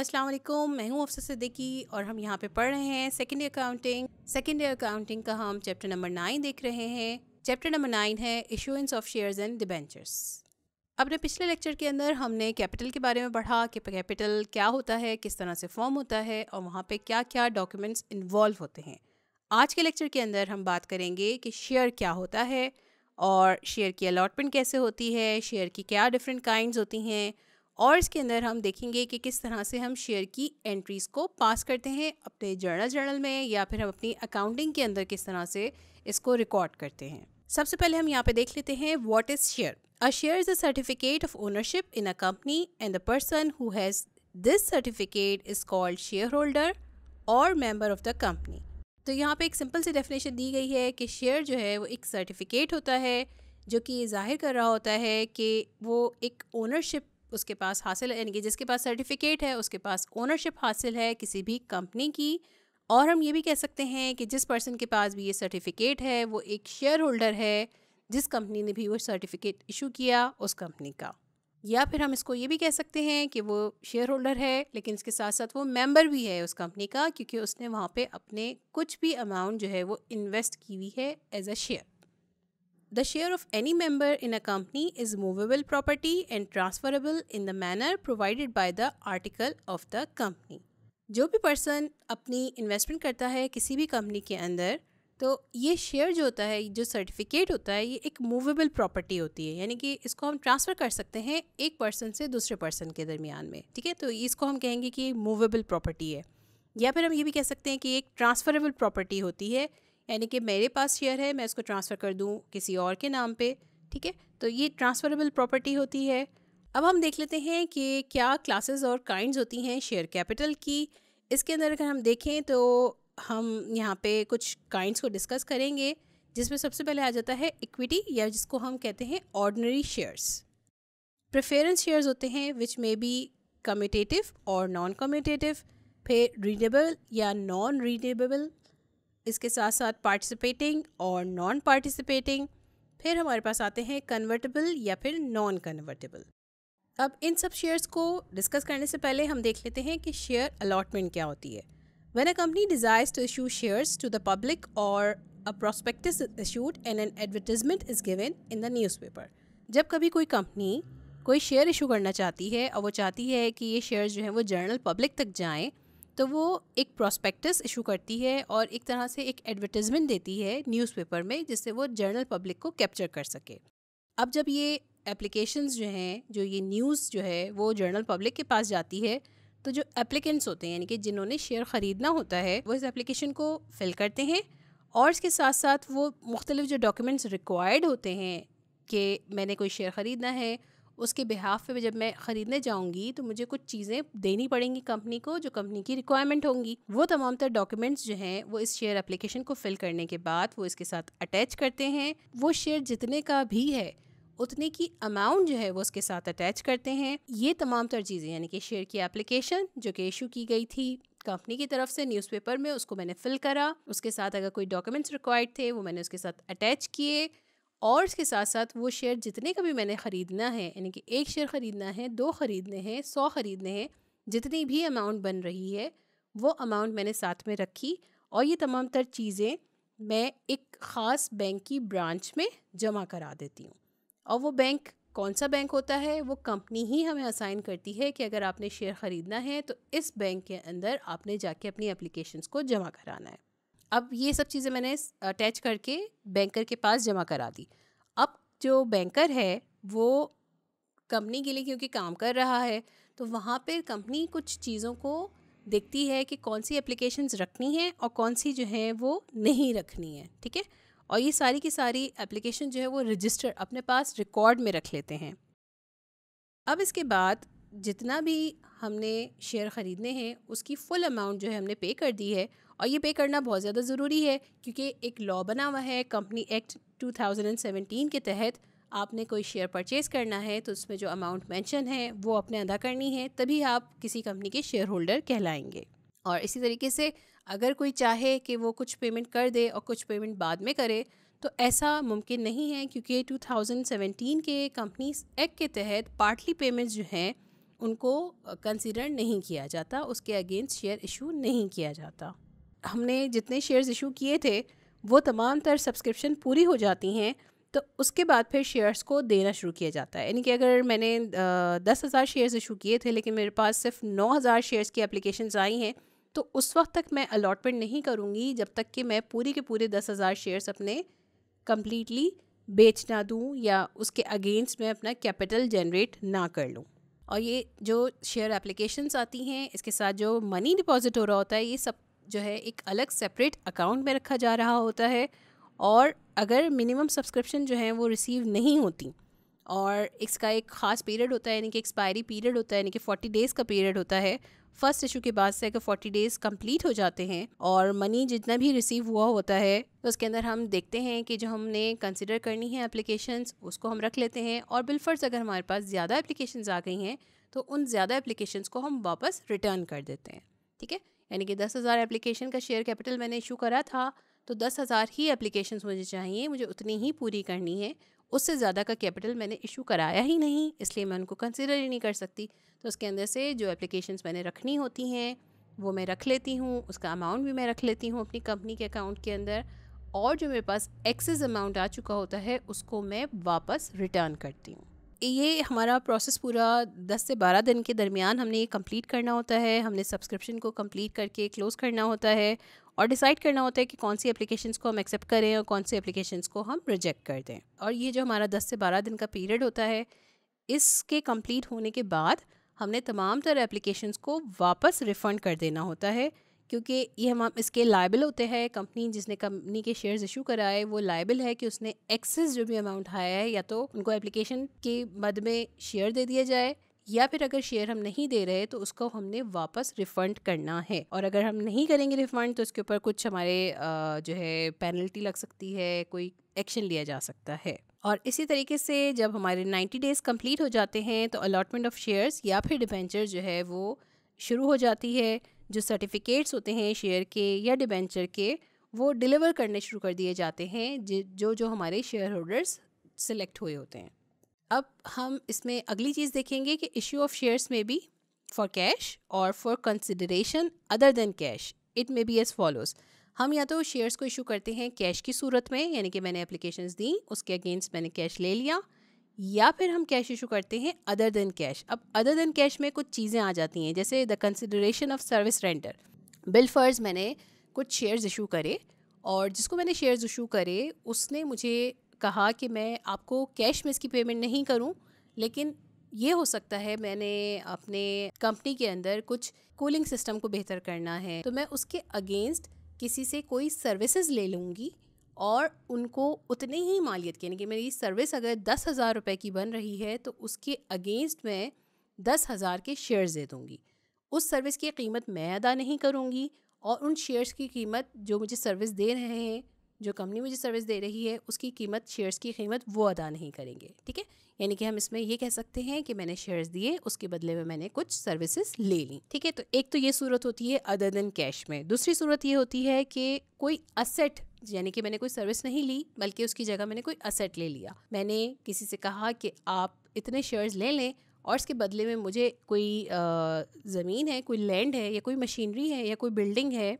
अस्सलाम वालेकुम मैं हूं अफसर सिद्दीकी और हम यहाँ पे पढ़ रहे हैं second year accounting second year accounting का हम चैप्टर नंबर नाइन देख रहे हैं चैप्टर नंबर नाइन है इशुएंस ऑफ शेयर्स एंड डिबेंचर्स अपने पिछले लेक्चर के अंदर हमने कैपिटल के बारे में पढ़ा कि कैपिटल क्या होता है किस तरह से फॉर्म होता है और वहाँ पर क्या क्या डॉक्यूमेंट्स इन्वॉल्व होते हैं आज के लेक्चर के अंदर हम बात करेंगे कि शेयर क्या होता है और शेयर की अलॉटमेंट कैसे होती है शेयर की क्या डिफरेंट काइंड होती हैं और इसके अंदर हम देखेंगे कि किस तरह से हम शेयर की एंट्रीज़ को पास करते हैं अपने जर्नल जर्नल में या फिर हम अपनी अकाउंटिंग के अंदर किस तरह से इसको रिकॉर्ड करते हैं सबसे पहले हम यहाँ पे देख लेते हैं what is share a share is a certificate of ownership in a company and the person who has this certificate is called shareholder और मेम्बर ऑफ द कंपनी तो यहाँ पे एक सिंपल सी डेफिनेशन दी गई है कि शेयर जो है वो एक सर्टिफिकेट होता है जो कि ये जाहिर कर रहा होता है कि वो एक ओनरशिप उसके पास हासिल यानी कि जिसके पास सर्टिफिकेट है उसके पास ओनरशिप हासिल है किसी भी कंपनी की और हम ये भी कह सकते हैं कि जिस पर्सन के पास भी ये सर्टिफिकेट है वो एक शेयर होल्डर है जिस कंपनी ने भी वो सर्टिफिकेट इशू किया उस कंपनी का या फिर हम इसको ये भी कह सकते हैं कि वो शेयर होल्डर है लेकिन इसके साथ साथ वो मेंबर भी है उस कंपनी का क्योंकि उसने वहाँ पे अपने कुछ भी अमाउंट जो है वो इन्वेस्ट की हुई है as a share The share of any member in a company is movable property and transferable in the manner provided by the article of the company. जो भी पर्सन अपनी इन्वेस्टमेंट करता है किसी भी कंपनी के अंदर तो ये शेयर जो होता है जो सर्टिफिकेट होता है ये एक मूवेबल प्रॉपर्टी होती है यानी कि इसको हम ट्रांसफ़र कर सकते हैं एक पर्सन से दूसरे पर्सन के दरमियान में ठीक है तो इसको हम कहेंगे कि मूवेबल प्रॉपर्टी है या फिर हम ये भी कह सकते हैं कि एक ट्रांसफ़रेबल प्रॉपर्टी होती है यानी कि मेरे पास शेयर है मैं इसको ट्रांसफ़र कर दूँ किसी और के नाम पे ठीक है तो ये ट्रांसफरेबल प्रॉपर्टी होती है अब हम देख लेते हैं कि क्या क्लासेस और काइंड्स होती हैं शेयर कैपिटल की इसके अंदर अगर हम देखें तो हम यहाँ पे कुछ काइंड्स को डिस्कस करेंगे जिसमें सबसे पहले आ जाता है इक्विटी या जिसको हम कहते हैं ऑर्डनरी शेयर्स प्रेफरेंस शेयर्स होते हैं विच मे बी कमिटेटिव और नॉन कमिटेटिव फिर रीडेबल या नॉन रीडेबल इसके साथ साथ पार्टिसिपेटिंग और नॉन पार्टिसिपेटिंग फिर हमारे पास आते हैं कन्वर्टेबल या फिर नॉन कन्वर्टेबल अब इन सब शेयर्स को डिस्कस करने से पहले हम देख लेते हैं कि शेयर अलॉटमेंट क्या होती है when a company desires to issue shares to the public और a prospect issued and an advertisement is given in the newspaper जब कभी कोई कंपनी कोई शेयर इशू करना चाहती है और वो चाहती है कि ये शेयर जो हैं वो जर्नल पब्लिक तक जाएँ तो वो एक प्रॉस्पेक्टस इशू करती है और एक तरह से एक एडवर्टिजमेंट देती है न्यूज़पेपर में जिससे वो जर्नल पब्लिक को कैप्चर कर सके अब जब ये एप्लीकेशंस जो हैं जो ये न्यूज़ जो है वो जर्नल पब्लिक के पास जाती है तो जो एप्लीकेंट्स होते हैं यानी कि जिन्होंने शेयर ख़रीदना होता है वो इस एप्लीकेशन को फिल करते हैं और इसके साथ साथ वो मुख्तलिफ जो डॉक्यूमेंट्स रिक्वायर्ड होते हैं कि मैंने कोई शेयर ख़रीदना है उसके बिहाफ पे जब मैं ख़रीदने जाऊँगी तो मुझे कुछ चीज़ें देनी पड़ेंगी कंपनी को जो कंपनी की रिक्वायरमेंट होंगी वो तमाम तर डॉक्यूमेंट्स जो हैं वो इस शेयर एप्लीकेशन को फिल करने के बाद वो इसके साथ अटैच करते हैं वो शेयर जितने का भी है उतने की अमाउंट जो है वो उसके साथ अटैच करते हैं ये तमाम तर चीज़ें यानी कि शेयर की एप्लीकेशन जो कि इशू की गई थी कंपनी की तरफ से न्यूज़पेपर में उसको मैंने फिल करा उसके साथ अगर कोई डॉक्यूमेंट्स रिक्वायर्ड थे वो मैंने उसके साथ अटैच किए और इसके साथ साथ वो शेयर जितने का भी मैंने ख़रीदना है यानी कि एक शेयर ख़रीदना है दो ख़रीदने हैं सौ ख़रीदने हैं जितनी भी अमाउंट बन रही है वो अमाउंट मैंने साथ में रखी और ये तमाम तर चीज़ें मैं एक ख़ास बैंक की ब्रांच में जमा करा देती हूँ और वो बैंक कौन सा बैंक होता है वो कंपनी ही हमें असाइन करती है कि अगर आपने शेयर ख़रीदना है तो इस बैंक के अंदर आपने जाके अपनी एप्लीकेशंस को जमा कराना है अब ये सब चीज़ें मैंने अटैच करके बैंकर के पास जमा करा दी अब जो बैंकर है वो कंपनी के लिए क्योंकि काम कर रहा है तो वहाँ पर कंपनी कुछ चीज़ों को देखती है कि कौन सी एप्लीकेशंस रखनी हैं और कौन सी जो है वो नहीं रखनी है ठीक है और ये सारी की सारी एप्लीकेशन जो है वो रजिस्टर अपने पास रिकॉर्ड में रख लेते हैं अब इसके बाद जितना भी हमने शेयर ख़रीदने हैं उसकी फुल अमाउंट जो है हमने पे कर दी है और ये पे करना बहुत ज़्यादा ज़रूरी है क्योंकि एक लॉ बना हुआ है कंपनी एक्ट 2017 के तहत आपने कोई शेयर परचेज़ करना है तो उसमें जो अमाउंट मेंशन है वो अपने अदा करनी है तभी आप किसी कंपनी के शेयर होल्डर कहलाएंगे और इसी तरीके से अगर कोई चाहे कि वो कुछ पेमेंट कर दे और कुछ पेमेंट बाद में करे तो ऐसा मुमकिन नहीं है क्योंकि 2017 के कंपनी एक्ट के तहत पार्टली पेमेंट्स जो हैं उनको कंसिडर नहीं किया जाता उसके अगेंस्ट शेयर इशू नहीं किया जाता हमने जितने शेयर्स इशू किए थे वो तमाम तर सब्सक्रिप्शन पूरी हो जाती हैं तो उसके बाद फिर शेयर्स को देना शुरू किया जाता है यानी कि अगर मैंने दस हज़ार शेयर्स इशू किए थे लेकिन मेरे पास सिर्फ नौ हज़ार शेयर्स की एप्लीकेशन आई हैं तो उस वक्त तक मैं अलॉटमेंट नहीं करूँगी जब तक कि मैं पूरी के पूरे दस हज़ार शेयर्स अपने कम्प्लीटली बेच ना दूँ या उसके अगेंस्ट मैं अपना कैपिटल जनरेट ना कर लूँ और ये जो शेयर एप्लीकेशंस आती हैं इसके साथ जो मनी डिपॉजिट हो रहा होता है ये सब जो है एक अलग सेपरेट अकाउंट में रखा जा रहा होता है और अगर मिनिमम सब्सक्रिप्शन जो है वो रिसीव नहीं होती और इसका एक ख़ास पीरियड होता है यानी कि एक्सपायरी पीरियड होता है यानी कि फ़ोर्टी डेज़ का पीरियड होता है फर्स्ट इशू के बाद से अगर फोर्टी डेज़ कंप्लीट हो जाते हैं और मनी जितना भी रिसीव हुआ होता है तो उसके अंदर हम देखते हैं कि जो हमने कंसिडर करनी है एप्लीकेशंस उसको हम रख लेते हैं और बिलफर्स अगर हमारे पास ज़्यादा एप्लीकेशन आ गई हैं तो उन ज़्यादा एप्लीकेशंस को हम वापस रिटर्न कर देते हैं ठीक है यानी कि दस हज़ार एप्लीकेशन का शेयर कैपिटल मैंने इशू करा था तो दस हज़ार ही एप्लीकेशन मुझे चाहिए मुझे उतनी ही पूरी करनी है उससे ज़्यादा का कैपिटल मैंने इशू कराया ही नहीं इसलिए मैं उनको कंसिडर ही नहीं कर सकती तो उसके अंदर से जो एप्लीकेशन मैंने रखनी होती हैं वो मैं रख लेती हूँ उसका अमाउंट भी मैं रख लेती हूँ अपनी कंपनी के अकाउंट के अंदर और जो मेरे पास एक्सेस अमाउंट आ चुका होता है उसको मैं वापस रिटर्न करती हूँ ये हमारा प्रोसेस पूरा दस से बारह दिन के दरमियान हमने ये कम्प्लीट करना होता है हमने सब्सक्रिप्शन को कम्प्लीट करके क्लोज़ करना होता है और डिसाइड करना होता है कि कौन सी एप्लीकेशंस को हम एक्सेप्ट करें और कौन सी एप्लीकेशंस को हम रिजेक्ट कर दें और ये जो हमारा दस से बारह दिन का पीरियड होता है इसके कम्प्लीट होने के बाद हमने तमाम तरह एप्लीकेशंस को वापस रिफ़ंड कर देना होता है क्योंकि ये हम इसके लाइबल होते हैं कंपनी जिसने कंपनी के शेयर्स इशू कराए वो लाइबल है कि उसने एक्सेस जो भी अमाउंट आया है या तो उनको एप्लीकेशन के मद में शेयर दे दिया जाए या फिर अगर शेयर हम नहीं दे रहे तो उसको हमने वापस रिफंड करना है और अगर हम नहीं करेंगे रिफंड तो उसके ऊपर कुछ हमारे जो है पेनल्टी लग सकती है कोई एक्शन लिया जा सकता है और इसी तरीके से जब हमारे 90 डेज़ कंप्लीट हो जाते हैं तो अलॉटमेंट ऑफ शेयर्स या फिर डिवेंचर जो है वो शुरू हो जाती है जो सर्टिफिकेट्स होते हैं शेयर के या डिबेंचर के वो डिलीवर करने शुरू कर दिए जाते हैं जो जो हमारे शेयर होल्डर्स सिलेक्ट हुए होते हैं अब हम इसमें अगली चीज़ देखेंगे कि इशू ऑफ शेयर्स में भी फॉर कैश और for consideration other than cash it may be as follows हम या तो शेयर्स को इशू करते हैं कैश की सूरत में यानी कि मैंने अप्लीकेशन दी उसके अगेंस्ट मैंने कैश ले लिया या फिर हम कैश इशू करते हैं अदर देन कैश अब अदर देन कैश में कुछ चीज़ें आ जाती हैं जैसे the consideration of service rendered bill फर्ज मैंने कुछ शेयर्स इशू करे और जिसको मैंने शेयर्स इशू करे उसने मुझे कहा कि मैं आपको कैश में इसकी पेमेंट नहीं करूं लेकिन ये हो सकता है मैंने अपने कंपनी के अंदर कुछ कूलिंग सिस्टम को बेहतर करना है तो मैं उसके अगेंस्ट किसी से कोई सर्विसेज ले लूँगी और उनको उतनी ही मालियत के यानी कि मेरी सर्विस अगर दस हज़ार रुपये की बन रही है तो उसके अगेंस्ट मैं दस हज़ार के शेयर्स दे दूँगी उस सर्विस की कीमत मैं अदा नहीं करूँगी और उन शेयर्स की कीमत जो मुझे सर्विस दे रहे हैं जो कंपनी मुझे सर्विस दे रही है उसकी कीमत शेयर्स की कीमत वो अदा नहीं करेंगे ठीक है यानी कि हम इसमें ये कह सकते हैं कि मैंने शेयर्स दिए उसके बदले में मैंने कुछ सर्विसेज ले ली ठीक है तो एक तो ये सूरत होती है अदर देन कैश में दूसरी सूरत ये होती है कि कोई असेट यानी कि मैंने कोई सर्विस नहीं ली बल्कि उसकी जगह मैंने कोई असेट ले लिया मैंने किसी से कहा कि आप इतने शेयर्स ले लें और इसके बदले में मुझे कोई ज़मीन है कोई लैंड है या कोई मशीनरी है या कोई बिल्डिंग है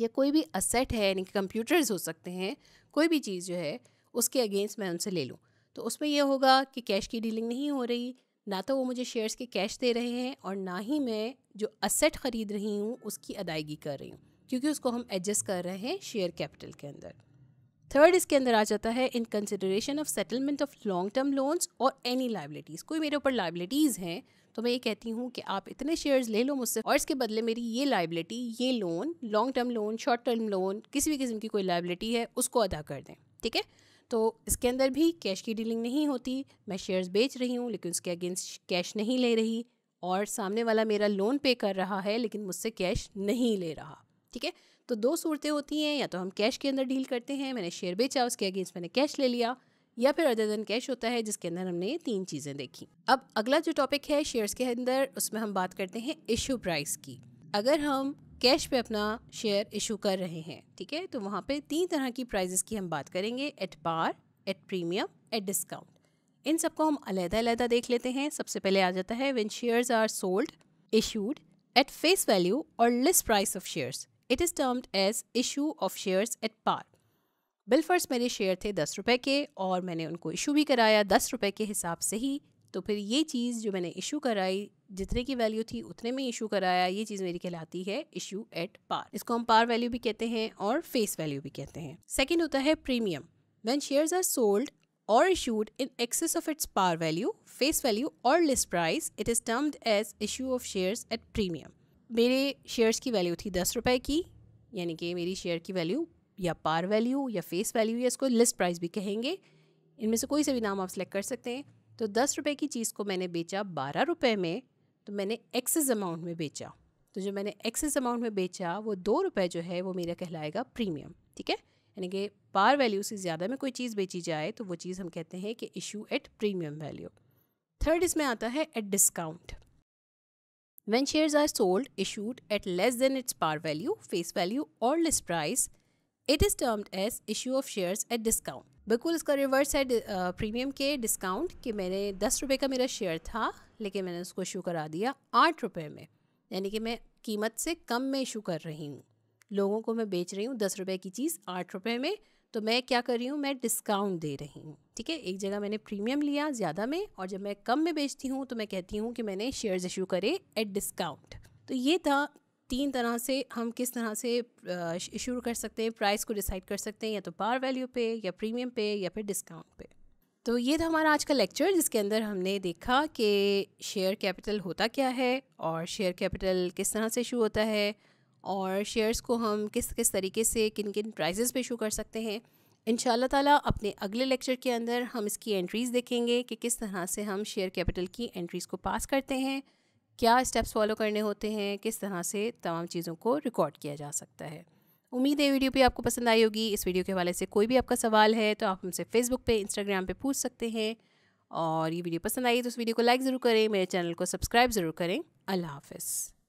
या कोई भी असेट है यानी कि कंप्यूटर्स हो सकते हैं कोई भी चीज़ जो है उसके अगेंस्ट मैं उनसे ले लूँ तो उसमें यह होगा कि कैश की डीलिंग नहीं हो रही ना तो वो मुझे शेयर्स के कैश दे रहे हैं और ना ही मैं जो असेट ख़रीद रही हूँ उसकी अदायगी कर रही हूँ क्योंकि उसको हम एडजस्ट कर रहे हैं शेयर कैपिटल के अंदर थर्ड इसके अंदर आ जाता है in consideration of settlement of long term loans और एनी लाइबिलिटीज़ कोई मेरे ऊपर लाइबिलिटीज़ हैं तो मैं ये कहती हूँ कि आप इतने शेयर्स ले लो मुझसे और इसके बदले मेरी ये लाइबिलिटी ये loan long term loan short term loan किसी भी किस्म की कोई लाइबिलिटी है उसको अदा कर दें ठीक है तो इसके अंदर भी कैश की डीलिंग नहीं होती मैं शेयर्स बेच रही हूँ लेकिन उसके अगेंस्ट कैश नहीं ले रही और सामने वाला मेरा लोन पे कर रहा है लेकिन मुझसे कैश नहीं ले रहा ठीक है तो दो सूरतें होती हैं या तो हम कैश के अंदर डील करते हैं मैंने शेयर बेचा उसके अगेंस्ट मैंने कैश ले लिया या फिर अदर देन कैश होता है जिसके अंदर हमने ये तीन चीज़ें देखी अब अगला जो टॉपिक है शेयर्स के अंदर उसमें हम बात करते हैं इशू प्राइस की अगर हम कैश पे अपना शेयर इशू कर रहे हैं ठीक है तो वहाँ पे तीन तरह की प्राइजेस की हम बात करेंगे at par at premium at discount इन सबको हम अलहदा अलहदा देख लेते हैं सबसे पहले आ जाता है when shares are sold issued at face value और list price of shares it is termed as issue of shares at par बिलफर्स मेरे शेयर थे दस रुपए के और मैंने उनको इशू भी कराया दस रुपए के हिसाब से ही तो फिर ये चीज़ जो मैंने इशू कराई जितने की वैल्यू थी उतने में इशू कराया ये चीज़ मेरी कहलाती है इशू एट पार इसको हम पार वैल्यू भी कहते हैं और फेस वैल्यू भी कहते हैं सेकेंड होता है premium when shares are sold और issued in excess of its par value face value और list price it is termed as issue of shares at premium मेरे शेयर्स की वैल्यू थी दस रुपये की यानी कि मेरी शेयर की वैल्यू या पार वैल्यू या फेस वैल्यू या इसको लिस्ट प्राइस भी कहेंगे इनमें से कोई से भी नाम आप सेलेक्ट कर सकते हैं तो दस रुपये की चीज़ को मैंने बेचा बारह रुपये में तो मैंने एक्सेस अमाउंट में बेचा तो जो मैंने एक्सेस अमाउंट में बेचा वो दो रुपये जो है वो मेरा कहलाएगा प्रीमियम ठीक है यानी कि पार वैल्यू से ज़्यादा में कोई चीज़ बेची जाए तो वो चीज़ हम कहते हैं कि issue at premium value third इसमें आता है at discount When shares are sold, issued at less than its par value, face value or list price, it is termed as issue of shares at discount बिल्कुल इसका reverse है premium uh, के discount कि मैंने दस रुपये का मेरा शेयर था लेकिन मैंने उसको इशू करा दिया आठ रुपये में यानी कि मैं कीमत से कम में इशू कर रही हूँ लोगों को मैं बेच रही हूँ दस रुपये की चीज़ आठ रुपये में तो मैं क्या कर रही हूँ मैं डिस्काउंट दे रही हूँ ठीक है एक जगह मैंने प्रीमियम लिया ज़्यादा में और जब मैं कम में बेचती हूँ तो मैं कहती हूँ कि मैंने शेयर्स इशू करे एट डिस्काउंट तो ये था तीन तरह से हम किस तरह से इशू कर सकते हैं प्राइस को डिसाइड कर सकते हैं या तो पार वैल्यू पे या प्रीमियम पे या फिर डिस्काउंट पे तो ये था हमारा आज का लेक्चर जिसके अंदर हमने देखा कि शेयर कैपिटल होता क्या है और शेयर कैपिटल किस तरह से इशू होता है और शेयर्स को हम किस किस तरीके से किन किन प्राइजेस पे इशू कर सकते हैं इन ताला अपने अगले लेक्चर के अंदर हम इसकी एंट्रीज़ देखेंगे कि किस तरह से हम शेयर कैपिटल की एंट्रीज़ को पास करते हैं क्या स्टेप्स फॉलो करने होते हैं किस तरह से तमाम चीज़ों को रिकॉर्ड किया जा सकता है उम्मीद है वीडियो भी आपको पसंद आई होगी इस वीडियो के हवाले से कोई भी आपका सवाल है तो आप हमसे फेसबुक पे इंस्टाग्राम पे पूछ सकते हैं और ये वीडियो पसंद आई तो इस वीडियो को लाइक ज़रूर करें मेरे चैनल को सब्सक्राइब ज़रूर करें अल्लाह हाफ़